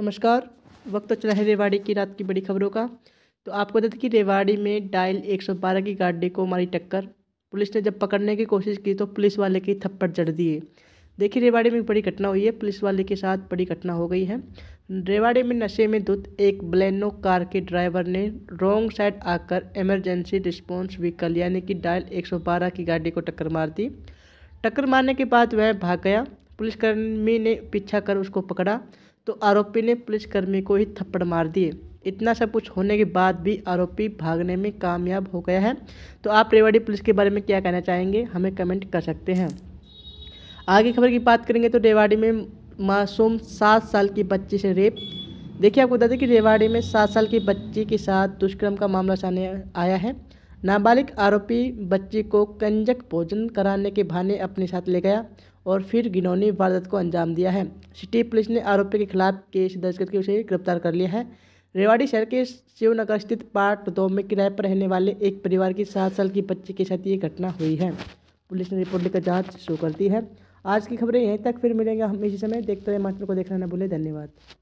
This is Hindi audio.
नमस्कार वक्त चला है रेवाड़ी की रात की बड़ी खबरों का तो आपको बता दें कि रेवाड़ी में डायल 112 की गाड़ी को मारी टक्कर पुलिस ने जब पकड़ने की कोशिश की तो पुलिस वाले की थप्पड़ जड़ दिए देखिए रेवाड़ी में बड़ी घटना हुई है पुलिस वाले के साथ बड़ी घटना हो गई है रेवाड़ी में नशे में धुत एक ब्लैनो कार के ड्राइवर ने रॉन्ग साइड आकर एमरजेंसी रिस्पॉन्स व्हीकल यानी कि डायल बारह की गाड़ी को टक्कर मार दी टक्कर मारने के बाद वह भाग गया पुलिसकर्मी ने पीछा कर उसको पकड़ा तो आरोपी ने पुलिसकर्मी को ही थप्पड़ मार दिए इतना सब कुछ होने के बाद भी आरोपी भागने में कामयाब हो गया है तो आप रेवाड़ी पुलिस के बारे में क्या कहना चाहेंगे हमें कमेंट कर सकते हैं आगे खबर की बात करेंगे तो रेवाड़ी में मासूम सात साल की बच्ची से रेप देखिए आपको बता दें कि रेवाड़ी में सात साल की बच्ची के साथ दुष्कर्म का मामला सामने आया है नाबालिग आरोपी बच्ची को कंजक भोजन कराने के बहाने अपने साथ ले गया और फिर घिनौनी वारदात को अंजाम दिया है सिटी पुलिस ने आरोपी के खिलाफ केस दर्ज करके उसे गिरफ्तार कर लिया है रेवाड़ी शहर के शिवनगर स्थित पार्ट दो में किराए पर रहने वाले एक परिवार की सात साल की बच्ची के साथ ये घटना हुई है पुलिस ने रिपोर्ट लेकर जाँच शुरू कर दी है आज की खबरें यहीं तक फिर मिलेंगे हम इसी समय देखते रहे मास्टर को देखना न भूले धन्यवाद